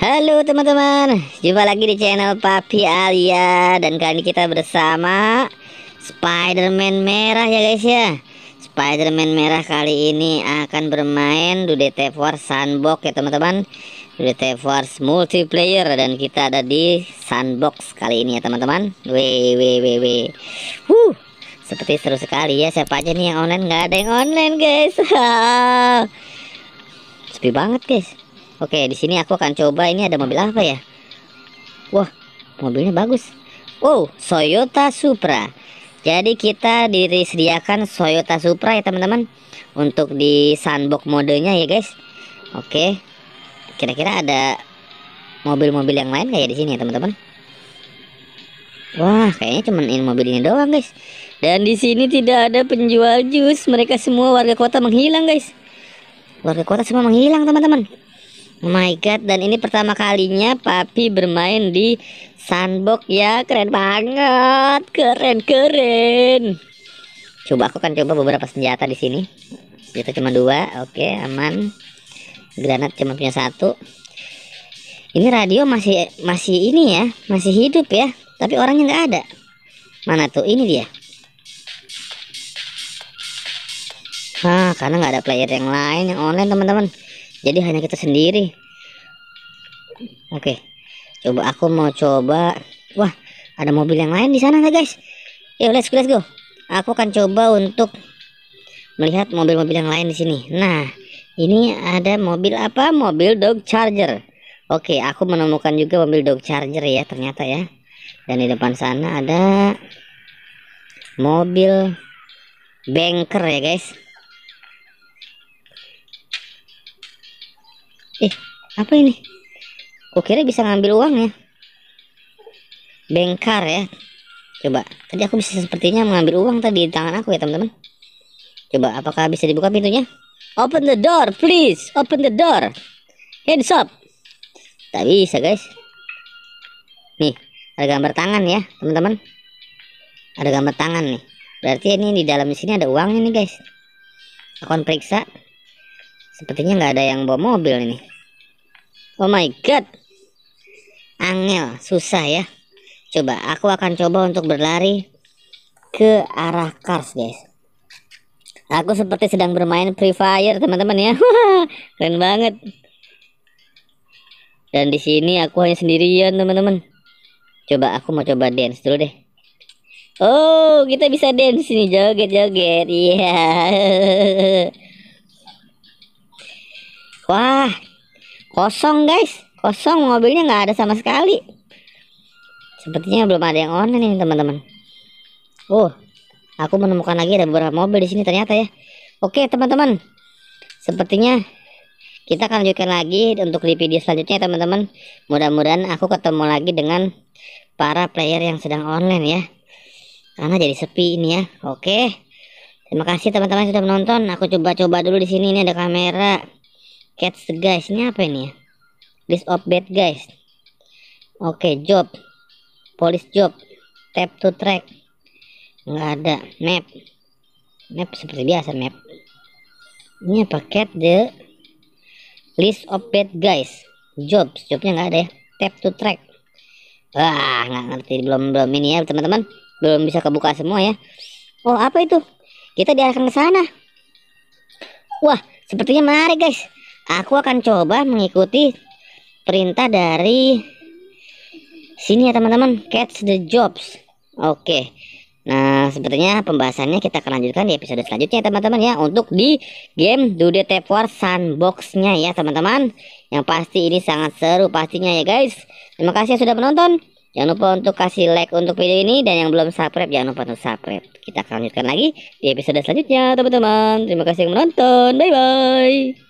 Halo teman-teman, jumpa lagi di channel Papi Alia Dan kali ini kita bersama Spiderman merah ya guys ya Spiderman merah kali ini akan bermain Dudete Force Sandbox ya teman-teman Dudete Force Multiplayer Dan kita ada di Sandbox kali ini ya teman-teman Wih, wih, Seperti seru sekali ya Siapa aja nih yang online? Gak ada yang online guys Sepi banget guys Oke, di sini aku akan coba ini ada mobil apa ya? Wah, mobilnya bagus. Wow, Toyota Supra. Jadi kita disediakan Toyota Supra ya teman-teman untuk di sandbox modenya ya guys. Oke. Kira-kira ada mobil-mobil yang lain kayak ya di sini ya teman-teman. Wah, kayaknya cuman ini mobil ini doang, guys. Dan di sini tidak ada penjual jus. Mereka semua warga kota menghilang, guys. Warga kota semua menghilang, teman-teman my god, dan ini pertama kalinya Papi bermain di sandbox ya. Keren banget. Keren, keren. Coba aku kan coba beberapa senjata di sini. Senjata cuma dua. Oke, aman. Granat cuma punya satu. Ini radio masih masih ini ya, masih hidup ya. Tapi orangnya nggak ada. Mana tuh? Ini dia. Ah, karena nggak ada player yang lain yang online teman-teman jadi hanya kita sendiri oke okay. coba aku mau coba wah ada mobil yang lain di sana nggak guys yuk let's go let's go aku akan coba untuk melihat mobil-mobil yang lain di sini nah ini ada mobil apa mobil dog charger oke okay, aku menemukan juga mobil dog charger ya ternyata ya dan di depan sana ada mobil banker ya guys eh apa ini Gue kira bisa ngambil uang ya bengkar ya coba tadi aku bisa sepertinya mengambil uang tadi di tangan aku ya teman-teman coba apakah bisa dibuka pintunya open the door please open the door hands up tak bisa guys nih ada gambar tangan ya teman-teman ada gambar tangan nih berarti ini di dalam sini ada uangnya nih guys aku akan periksa sepertinya nggak ada yang bawa mobil ini Oh my god. Angel, susah ya. Coba, aku akan coba untuk berlari ke arah Kars, guys. Aku seperti sedang bermain Free Fire, teman-teman ya. Keren banget. Dan di sini aku hanya sendirian, teman-teman. Coba aku mau coba dance dulu deh. Oh, kita bisa dance sini joget-joget. Iya. Yeah. Wah, kosong guys kosong mobilnya nggak ada sama sekali sepertinya belum ada yang online nih teman-teman oh aku menemukan lagi ada beberapa mobil di sini ternyata ya oke teman-teman sepertinya kita akan lanjutkan lagi untuk di video selanjutnya teman-teman mudah-mudahan aku ketemu lagi dengan para player yang sedang online ya karena jadi sepi ini ya oke terima kasih teman-teman sudah menonton aku coba-coba dulu di sini ini ada kamera Catch guys, ini apa ini ya? List of bad guys. Oke, okay, job. polis job. Tap to track. Nggak ada. Map. Map seperti biasa map. Ini apa? Cat the list of bad guys. Jobs. Jobnya nggak ada ya. Tap to track. Wah, nggak ngerti belum belum ini ya teman-teman. Belum bisa kebuka semua ya. Oh, apa itu? Kita diarahkan ke sana. Wah, sepertinya menarik guys aku akan coba mengikuti perintah dari sini ya teman-teman catch the jobs oke nah sepertinya pembahasannya kita akan lanjutkan di episode selanjutnya ya, teman-teman ya untuk di game Dude Tap War sandbox ya teman-teman yang pasti ini sangat seru pastinya ya guys terima kasih sudah menonton Jangan lupa untuk kasih like untuk video ini dan yang belum subscribe jangan lupa untuk subscribe. Kita akan lanjutkan lagi di episode selanjutnya teman-teman. Terima kasih yang menonton. Bye bye.